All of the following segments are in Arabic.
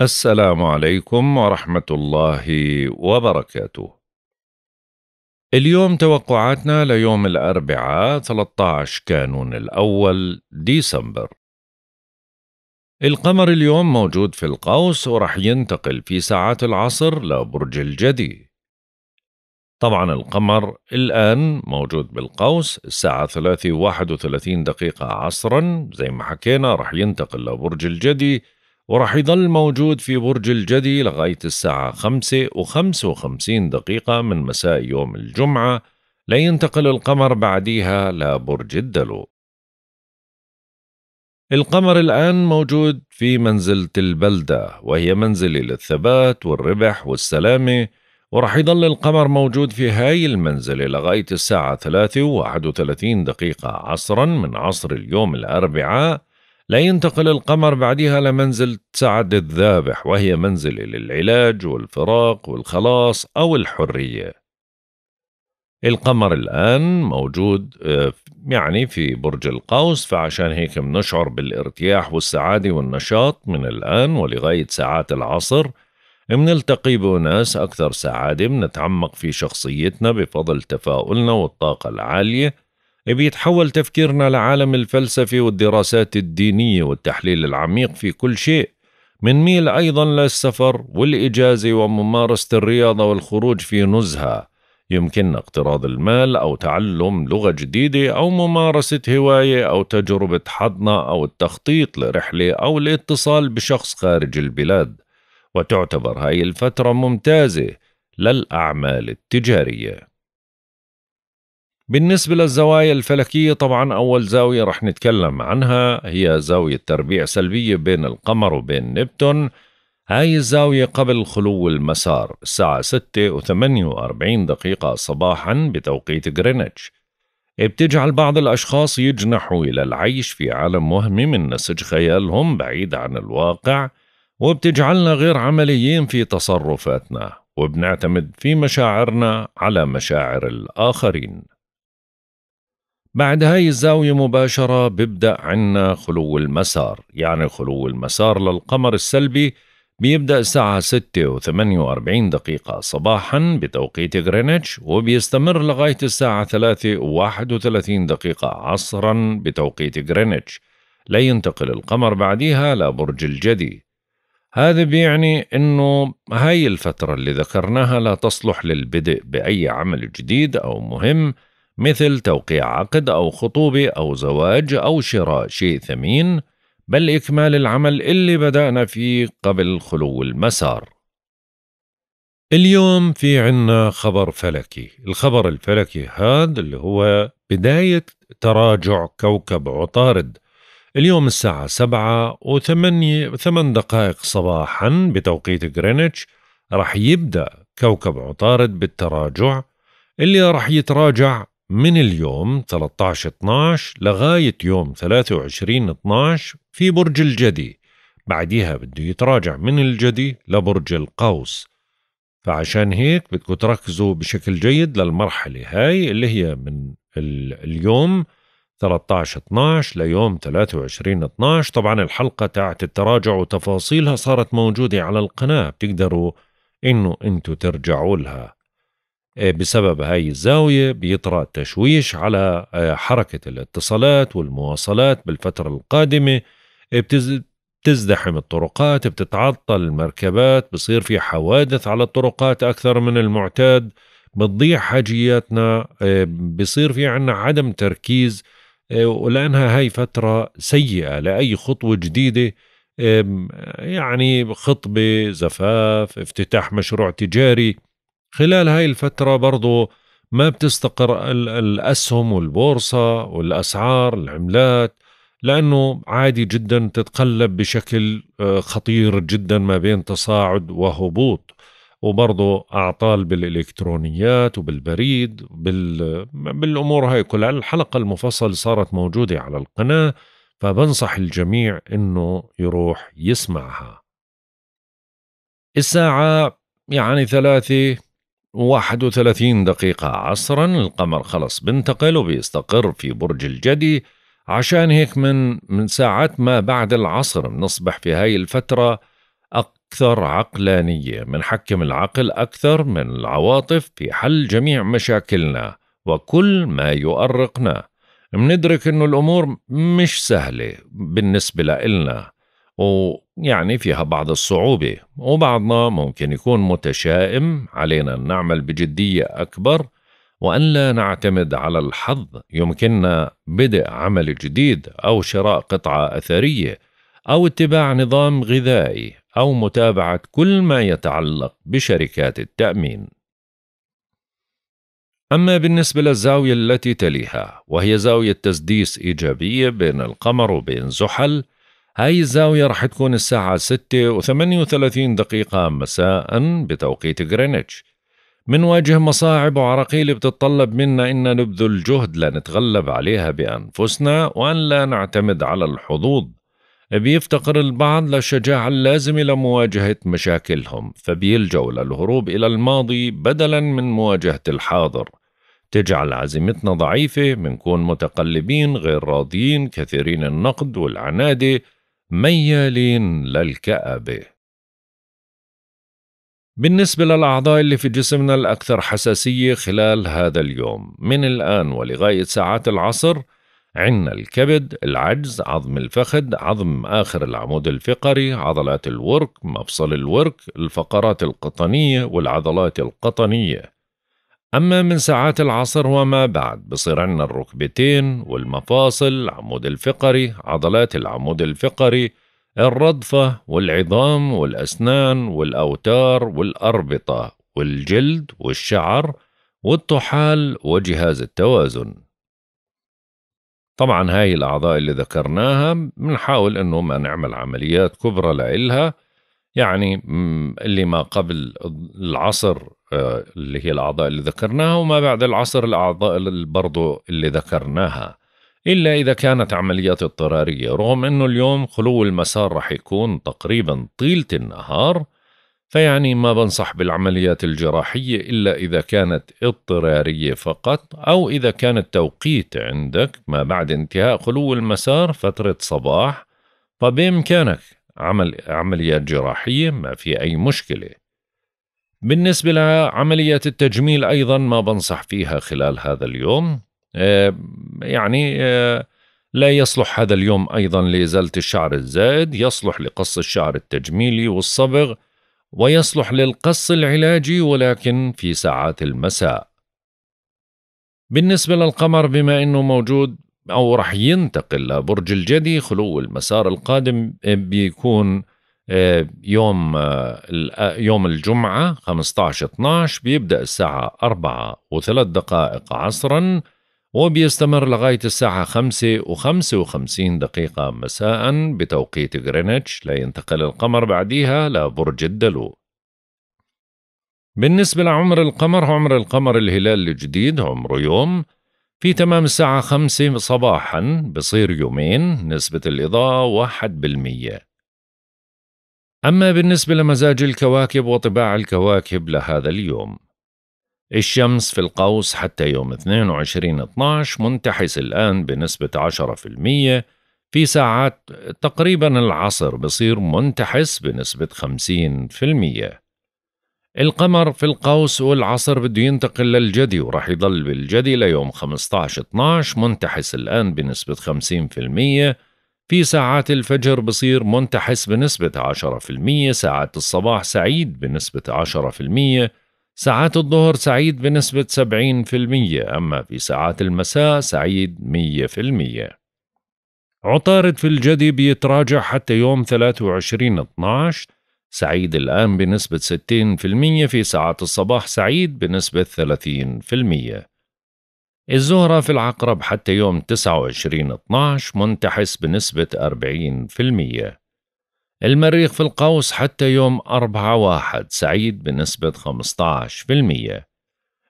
السلام عليكم ورحمة الله وبركاته. اليوم توقعاتنا ليوم الأربعاء 13 كانون الأول ديسمبر. القمر اليوم موجود في القوس ورح ينتقل في ساعات العصر لبرج الجدي. طبعا القمر الآن موجود بالقوس الساعة 3:31 دقيقة عصرا زي ما حكينا رح ينتقل لبرج الجدي وراح يظل موجود في برج الجدي لغاية الساعة خمسة و وخمسين دقيقة من مساء يوم الجمعة لينتقل القمر بعديها لبرج الدلو القمر الآن موجود في منزلة البلدة وهي منزلة للثبات والربح والسلامة وراح يضل القمر موجود في هاي المنزلة لغاية الساعة ثلاثة وواحد وثلاثين دقيقة عصرا من عصر اليوم الأربعاء لا ينتقل القمر بعدها لمنزل سعد الذابح وهي منزلة للعلاج والفراق والخلاص أو الحرية القمر الآن موجود آه، يعني في برج القوس فعشان هيك بنشعر بالارتياح والسعادة والنشاط من الآن ولغاية ساعات العصر منلتقي بناس أكثر سعادة منتعمق في شخصيتنا بفضل تفاؤلنا والطاقة العالية إيه، بيتحول تفكيرنا لعالم الفلسفة والدراسات الدينية والتحليل العميق في كل شيء ميل أيضا للسفر والإجازة وممارسة الرياضة والخروج في نزهة يمكننا اقتراض المال أو تعلم لغة جديدة أو ممارسة هواية أو تجربة حضنة أو التخطيط لرحلة أو الاتصال بشخص خارج البلاد وتعتبر هاي الفترة ممتازة للأعمال التجارية بالنسبة للزوايا الفلكية طبعا أول زاوية رح نتكلم عنها هي زاوية تربيع سلبية بين القمر وبين نبتون هاي الزاوية قبل خلو المسار الساعة 6 و 48 دقيقة صباحا بتوقيت غرينتش بتجعل بعض الأشخاص يجنحوا إلى العيش في عالم وهمي من نسج خيالهم بعيد عن الواقع وبتجعلنا غير عمليين في تصرفاتنا وبنعتمد في مشاعرنا على مشاعر الآخرين بعد هاي الزاوية مباشرة ببدأ عنا خلو المسار يعني خلو المسار للقمر السلبي بيبدأ الساعة 6 و 48 دقيقة صباحا بتوقيت غرينتش وبيستمر لغاية الساعة 3 و 31 دقيقة عصرا بتوقيت غرينتش لينتقل القمر بعديها لبرج الجدي هذا بيعني انه هاي الفترة اللي ذكرناها لا تصلح للبدء بأي عمل جديد أو مهم مثل توقيع عقد أو خطوبة أو زواج أو شراء شيء ثمين بل إكمال العمل اللي بدأنا فيه قبل خلو المسار اليوم في عنا خبر فلكي الخبر الفلكي هذا اللي هو بداية تراجع كوكب عطارد اليوم الساعة سبعة وثمانية ثمان دقائق صباحا بتوقيت غرينتش رح يبدأ كوكب عطارد بالتراجع اللي رح يتراجع من اليوم 13 12 لغاية يوم 23 12 في برج الجدي بعديها بده يتراجع من الجدي لبرج القوس فعشان هيك بدكم تركزوا بشكل جيد للمرحلة هاي اللي هي من اليوم 13 12 ليوم 23 12 طبعا الحلقة تاعت التراجع وتفاصيلها صارت موجودة على القناة بتقدروا انه انتوا ترجعوا لها آه، بسبب هاي الزاوية بيطرأ تشويش على آه، حركة الاتصالات والمواصلات بالفترة القادمة آه، بتزدحم الطرقات بتتعطل المركبات بصير في حوادث على الطرقات أكثر من المعتاد بتضيع حاجياتنا بصير في عنا عدم تركيز ولأنها هاي فترة سيئة لأي خطوة جديدة يعني خطبة زفاف افتتاح مشروع تجاري خلال هاي الفترة برضو ما بتستقر الأسهم والبورصة والأسعار العملات لأنه عادي جدا تتقلب بشكل آه، خطير جدا ما بين تصاعد وهبوط وبرضه أعطال بالإلكترونيات وبالبريد بال... بالأمور هاي كلها الحلقة المفصل صارت موجودة على القناة فبنصح الجميع إنه يروح يسمعها الساعة يعني ثلاثة 31 دقيقة عصرا القمر خلص بنتقل وبيستقر في برج الجدي عشان هيك من من ساعات ما بعد العصر بنصبح في هاي الفترة أكثر عقلانية بنحكم العقل أكثر من العواطف في حل جميع مشاكلنا وكل ما يؤرقنا بندرك إنه الأمور مش سهلة بالنسبة لإلنا ويعني فيها بعض الصعوبة وبعضنا ممكن يكون متشائم علينا أن نعمل بجدية أكبر وأن لا نعتمد على الحظ يمكننا بدء عمل جديد أو شراء قطعة أثرية أو اتباع نظام غذائي أو متابعة كل ما يتعلق بشركات التأمين. أما بالنسبة للزاوية التي تليها وهي زاوية تسديس إيجابية بين القمر وبين زحل هاي الزاوية رح تكون الساعة 6 و 38 دقيقة مساء بتوقيت غرينتش منواجه مصاعب وعراقيل بتتطلب منا إن نبذل جهد لنتغلب عليها بأنفسنا وأن لا نعتمد على الحظوظ بيفتقر البعض للشجاعة اللازمة لمواجهة مشاكلهم فبيلجوا للهروب إلى الماضي بدلا من مواجهة الحاضر تجعل عزيمتنا ضعيفة منكون متقلبين غير راضيين كثيرين النقد والعنادة ميالين للكآبة بالنسبة للأعضاء اللي في جسمنا الأكثر حساسية خلال هذا اليوم من الآن ولغاية ساعات العصر عنا الكبد، العجز، عظم الفخذ، عظم آخر العمود الفقري، عضلات الورك، مفصل الورك، الفقرات القطنية والعضلات القطنية أما من ساعات العصر وما بعد بصير عنا الركبتين والمفاصل العمود الفقري عضلات العمود الفقري الرضفة والعظام والأسنان والأوتار والأربطة والجلد والشعر والطحال وجهاز التوازن طبعا هاي الأعضاء اللي ذكرناها بنحاول أنه ما نعمل عمليات كبرى لإلها يعني اللي ما قبل العصر آه، اللي هي الأعضاء اللي ذكرناها وما بعد العصر الأعضاء اللي برضو اللي ذكرناها إلا إذا كانت عمليات اضطرارية رغم أنه اليوم خلو المسار رح يكون تقريبا طيلة النهار فيعني ما بنصح بالعمليات الجراحية إلا إذا كانت اضطرارية فقط أو إذا كان التوقيت عندك ما بعد انتهاء خلو المسار فترة صباح فبإمكانك عمل عمليات جراحية ما في أي مشكلة بالنسبة لعمليات التجميل أيضا ما بنصح فيها خلال هذا اليوم آه، يعني آه، لا يصلح هذا اليوم أيضا لإزالة الشعر الزائد يصلح لقص الشعر التجميلي والصبغ ويصلح للقص العلاجي ولكن في ساعات المساء بالنسبة للقمر بما أنه موجود أو راح ينتقل لبرج الجدي خلو المسار القادم آه، بيكون آه، يوم آه، يوم الجمعة 15 12 بيبدأ الساعة 4 و3 دقائق عصرا وبيستمر لغاية الساعة 5 و55 دقيقة مساء بتوقيت غرينتش لينتقل القمر بعديها لبرج الدلو بالنسبة لعمر القمر عمر القمر الهلال الجديد عمره يوم في تمام الساعة خمسة صباحا بصير يومين نسبة الإضاءة واحد بالمية أما بالنسبة لمزاج الكواكب وطباع الكواكب لهذا اليوم الشمس في القوس حتى يوم 22/12 منتحس الآن بنسبة 10% في ساعات تقريبا العصر بصير منتحس بنسبة 50% القمر في القوس والعصر بده ينتقل للجدي وراح يضل بالجدي ليوم 15 12 منتحس الآن بنسبة 50% في ساعات الفجر بصير منتحس بنسبة 10% ساعات الصباح سعيد بنسبة 10% ساعات الظهر سعيد بنسبة 70% أما في ساعات المساء سعيد 100% عطارد في الجدي بيتراجع حتى يوم 23 12 سعيد الآن بنسبة 60% في ساعات الصباح سعيد بنسبة 30% الزهرة في العقرب حتى يوم 29/12 منتحس بنسبة 40% المريخ في القوس حتى يوم 4/1 سعيد بنسبة 15%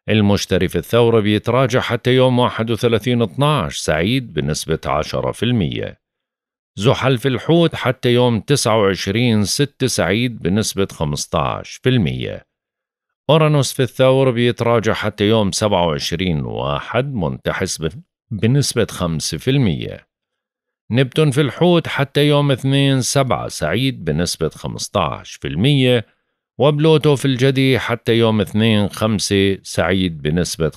المشتري في الثورة بيتراجع حتى يوم 31/12 سعيد بنسبة 10% زحل في الحوت حتى يوم 29 6 سعيد بنسبة 15% أورانوس في الثور بيتراجع حتى يوم 27 واحد منتحس بنسبة 5% نبتون في الحوت حتى يوم 2 7 سعيد بنسبة 15% وبلوتو في الجدي حتى يوم 2 5 سعيد بنسبة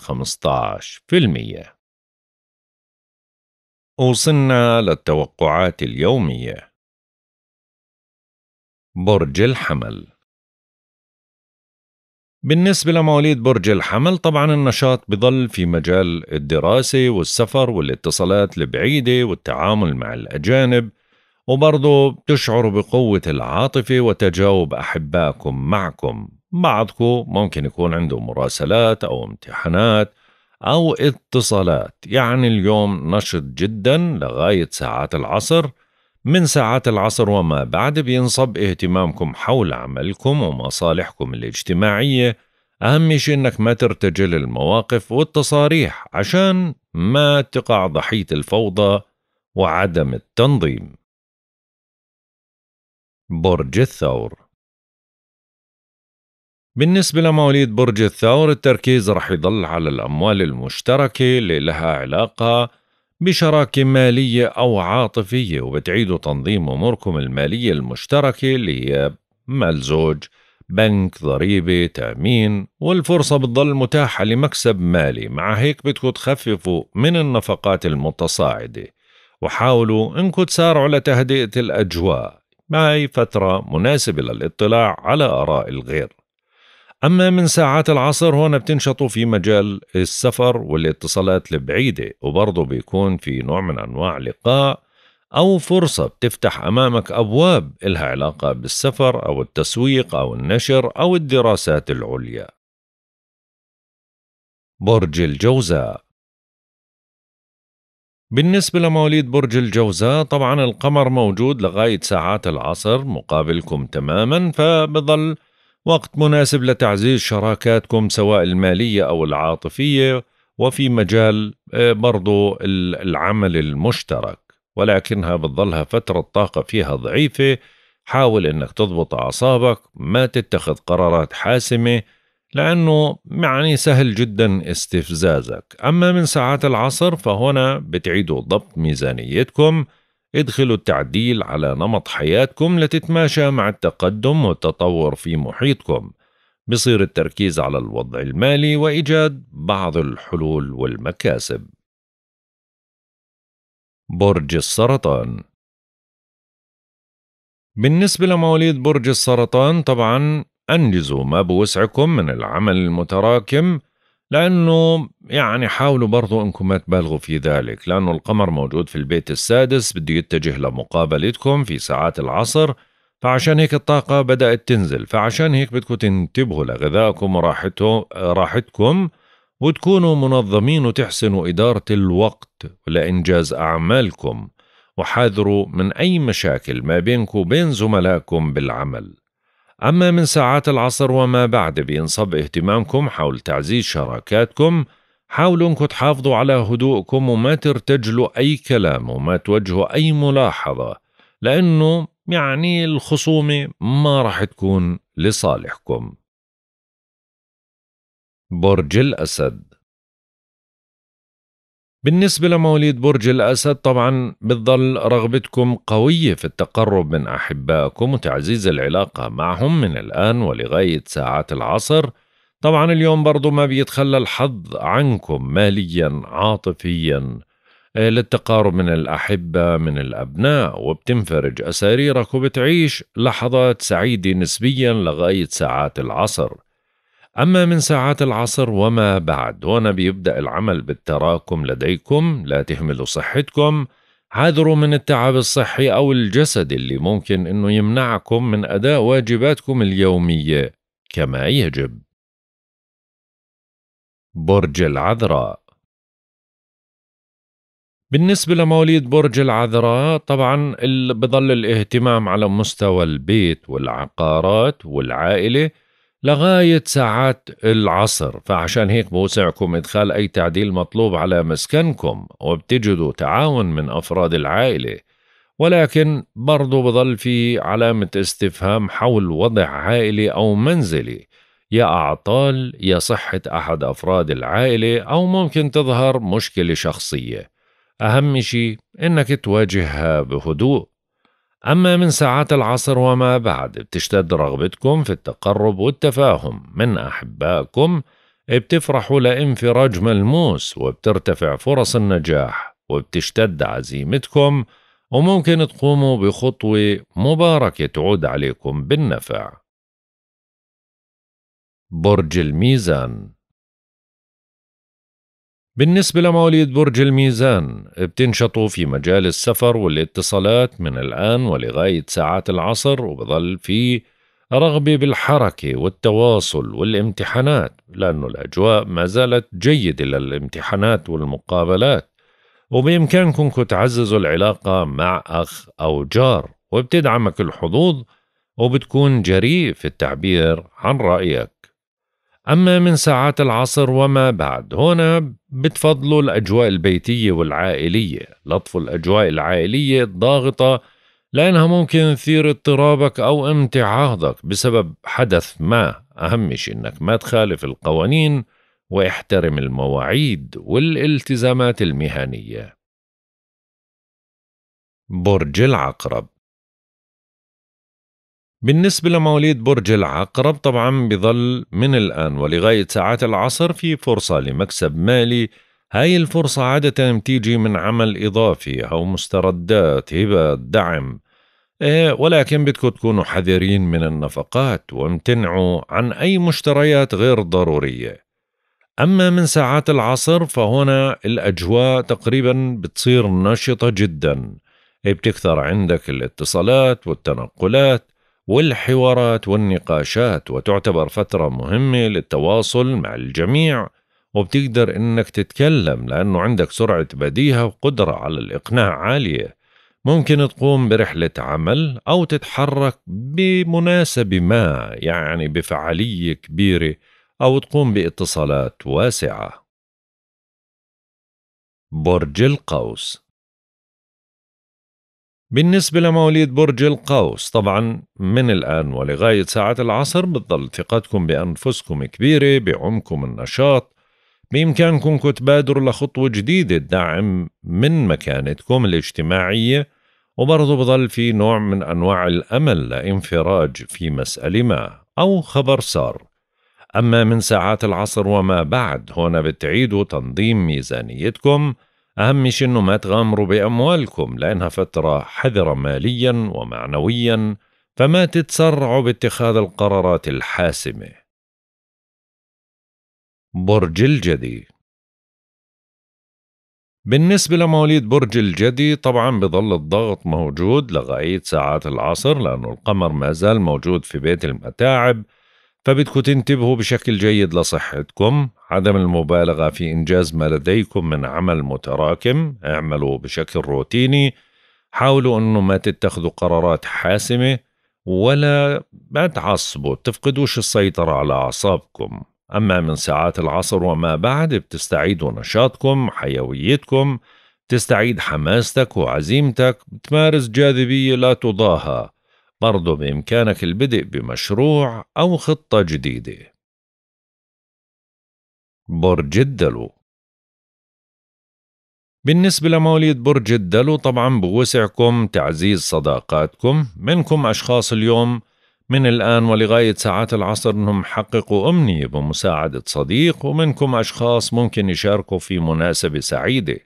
15% وصلنا للتوقعات اليومية برج الحمل بالنسبة لمواليد برج الحمل طبعا النشاط بضل في مجال الدراسة والسفر والاتصالات البعيدة والتعامل مع الأجانب وبرضه بتشعروا بقوة العاطفة وتجاوب أحبائكم معكم بعضكم ممكن يكون عنده مراسلات أو امتحانات أو اتصالات يعني اليوم نشط جدا لغاية ساعات العصر من ساعات العصر وما بعد بينصب اهتمامكم حول عملكم ومصالحكم الاجتماعية أهم شيء إنك ما ترتجل المواقف والتصاريح عشان ما تقع ضحية الفوضى وعدم التنظيم برج الثور بالنسبة لمواليد برج الثور التركيز رح يضل على الأموال المشتركة اللي لها علاقة بشراكة مالية أو عاطفية وبتعيدوا تنظيم أموركم المالية المشتركة اللي هي مال زوج بنك ضريبة تأمين والفرصة بتضل متاحة لمكسب مالي مع هيك بدكم تخففوا من النفقات المتصاعدة وحاولوا انكم تسارعوا لتهدئة الأجواء هاي فترة مناسبة للاطلاع على آراء الغير أما من ساعات العصر هون بتنشطوا في مجال السفر والاتصالات البعيدة وبرضه بيكون في نوع من أنواع لقاء أو فرصة بتفتح أمامك أبواب إلها علاقة بالسفر أو التسويق أو النشر أو الدراسات العليا برج الجوزاء بالنسبة لمواليد برج الجوزاء طبعا القمر موجود لغاية ساعات العصر مقابلكم تماما فبضل وقت مناسب لتعزيز شراكاتكم سواء المالية أو العاطفية وفي مجال آه، برضو العمل المشترك ولكنها بتظلها فترة طاقة فيها ضعيفة حاول انك تضبط اعصابك ما تتخذ قرارات حاسمة لأنه يعني سهل جدا استفزازك أما من ساعات العصر فهنا بتعيدوا ضبط ميزانيتكم ادخلوا التعديل على نمط حياتكم لتتماشى مع التقدم والتطور في محيطكم بصير التركيز على الوضع المالي وإيجاد بعض الحلول والمكاسب برج السرطان بالنسبة لمواليد برج السرطان طبعا أنجزوا ما بوسعكم من العمل المتراكم لأنه يعني حاولوا برضو أنكم ما تبالغوا في ذلك لأنه القمر موجود في البيت السادس بده يتجه لمقابلتكم في ساعات العصر فعشان هيك الطاقة بدأت تنزل فعشان هيك بدكم تنتبهوا لغذائكم وراحتكم راحتكم وتكونوا منظمين وتحسنوا إدارة الوقت لإنجاز أعمالكم وحاذروا من أي مشاكل ما بينكم وبين زملائكم بالعمل أما من ساعات العصر وما بعد بينصب اهتمامكم حول تعزيز شراكاتكم حاولوا انكم تحافظوا على هدوءكم وما ترتجلوا أي كلام وما توجهوا أي ملاحظة لأنه يعني الخصومة ما راح تكون لصالحكم برج الأسد بالنسبة لمواليد برج الأسد طبعا بتظل رغبتكم قوية في التقرب من أحبائكم وتعزيز العلاقة معهم من الآن ولغاية ساعات العصر طبعا اليوم برضو ما بيتخلى الحظ عنكم ماليا عاطفيا آه، للتقارب من الأحبة من الأبناء وبتنفرج أساريرك وبتعيش لحظات سعيدة نسبيا لغاية ساعات العصر أما من ساعات العصر وما بعد هنا بيبدأ العمل بالتراكم لديكم لا تهملوا صحتكم حذروا من التعب الصحي أو الجسدي اللي ممكن أنه يمنعكم من أداء واجباتكم اليومية كما يجب برج العذراء بالنسبة لمواليد برج العذراء طبعا بظل الاهتمام على مستوى البيت والعقارات والعائلة لغاية ساعات العصر فعشان هيك بوسعكم إدخال أي تعديل مطلوب على مسكنكم وبتجدوا تعاون من أفراد العائلة ولكن برضو بضل في علامة استفهام حول وضع عائلي أو منزلي يا أعطال يا صحة أحد أفراد العائلة أو ممكن تظهر مشكلة شخصية أهم شيء إنك تواجهها بهدوء أما من ساعات العصر وما بعد بتشتد رغبتكم في التقرب والتفاهم من أحبائكم بتفرحوا لانفراج ملموس وبترتفع فرص النجاح وبتشتد عزيمتكم وممكن تقوموا بخطوة مباركة تعود عليكم بالنفع برج الميزان بالنسبة لمواليد برج الميزان بتنشطوا في مجال السفر والاتصالات من الآن ولغاية ساعات العصر وبظل في رغبة بالحركة والتواصل والامتحانات لأنه الأجواء ما زالت جيدة للامتحانات والمقابلات وبإمكانكم تعززوا العلاقة مع أخ أو جار وبتدعمك الحظوظ وبتكون جريء في التعبير عن رأيك أما من ساعات العصر وما بعد هنا بتفضلوا الأجواء البيتية والعائلية لطفوا الأجواء العائلية الضاغطة لأنها ممكن تثير اضطرابك أو امتعاضك بسبب حدث ما أهم شيء أنك ما تخالف القوانين واحترم المواعيد والالتزامات المهنية برج العقرب بالنسبة لمواليد برج العقرب طبعا بظل من الآن ولغاية ساعات العصر في فرصة لمكسب مالي هاي الفرصة عادة بتيجي من عمل إضافي أو مستردات هبة دعم إيه ولكن بدكم تكونوا حذرين من النفقات وامتنعوا عن أي مشتريات غير ضرورية أما من ساعات العصر فهنا الأجواء تقريبا بتصير نشطة جدا إيه، بتكثر عندك الاتصالات والتنقلات والحوارات والنقاشات وتعتبر فترة مهمة للتواصل مع الجميع وبتقدر انك تتكلم لانه عندك سرعة بديهة وقدرة على الاقناع عالية ممكن تقوم برحلة عمل او تتحرك بمناسبة ما يعني بفعالية كبيرة او تقوم باتصالات واسعة برج القوس بالنسبة لمواليد برج القوس طبعا من الآن ولغاية ساعات العصر بتظل ثقتكم بأنفسكم كبيرة بعمقكم النشاط بإمكانكم تبادروا لخطوة جديدة تدعم من مكانتكم الاجتماعية وبرضه بضل في نوع من أنواع الأمل لانفراج في مسألة ما أو خبر صار أما من ساعات العصر وما بعد هنا بتعيدوا تنظيم ميزانيتكم أهم شيء أنه ما تغامروا بأموالكم لأنها فترة حذرة ماليا ومعنويا فما تتسرعوا باتخاذ القرارات الحاسمة برج الجدي بالنسبة لمواليد برج الجدي طبعا بظل الضغط موجود لغاية ساعات العصر لأنه القمر ما زال موجود في بيت المتاعب فبدكم تنتبهوا بشكل جيد لصحتكم عدم المبالغة في إنجاز ما لديكم من عمل متراكم اعملوا بشكل روتيني حاولوا أنه ما تتخذوا قرارات حاسمة ولا ما تعصبوا تفقدوش السيطرة على أعصابكم أما من ساعات العصر وما بعد بتستعيدوا نشاطكم حيويتكم تستعيد حماستك وعزيمتك بتمارس جاذبية لا تضاهى برضو بإمكانك البدء بمشروع أو خطة جديدة برج الدلو بالنسبة لمواليد برج الدلو طبعا بوسعكم تعزيز صداقاتكم منكم أشخاص اليوم من الآن ولغاية ساعات العصر أنهم حققوا أمنية بمساعدة صديق ومنكم أشخاص ممكن يشاركوا في مناسبة سعيدة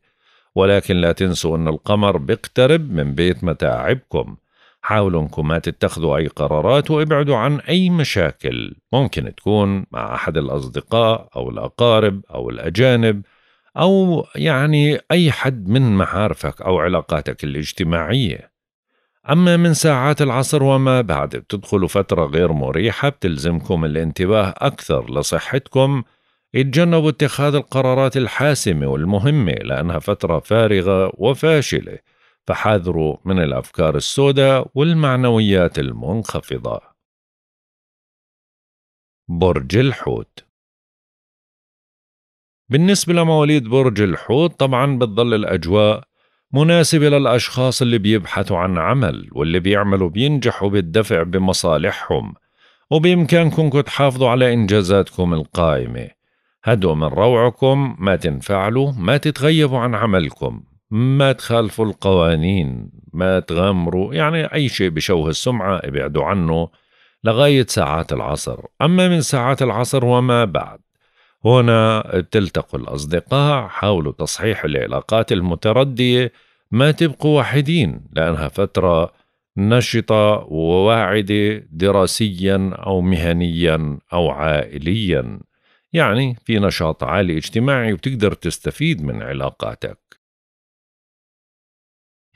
ولكن لا تنسوا أن القمر بيقترب من بيت متاعبكم حاولوا انكم ما تتخذوا اي قرارات وابعدوا عن اي مشاكل ممكن تكون مع احد الاصدقاء او الاقارب او الاجانب او يعني اي حد من معارفك او علاقاتك الاجتماعيه اما من ساعات العصر وما بعد بتدخلوا فتره غير مريحه بتلزمكم الانتباه اكثر لصحتكم اتجنبوا اتخاذ القرارات الحاسمه والمهمه لانها فتره فارغه وفاشله فحاذروا من الأفكار السوداء والمعنويات المنخفضة برج الحوت بالنسبة لمواليد برج الحوت طبعا بتضل الأجواء مناسبة للأشخاص اللي بيبحثوا عن عمل واللي بيعملوا بينجحوا بالدفع بمصالحهم وبإمكانكم تحافظوا على إنجازاتكم القائمة هدوا من روعكم ما تنفعلوا ما تتغيبوا عن عملكم ما تخالفوا القوانين ما تغامروا يعني أي شيء بشوه السمعة ابعدوا عنه لغاية ساعات العصر أما من ساعات العصر وما بعد هنا تلتقوا الأصدقاء حاولوا تصحيح العلاقات المتردية ما تبقوا وحيدين لأنها فترة نشطة وواعدة دراسيا أو مهنيا أو عائليا يعني في نشاط عالي اجتماعي وبتقدر تستفيد من علاقاتك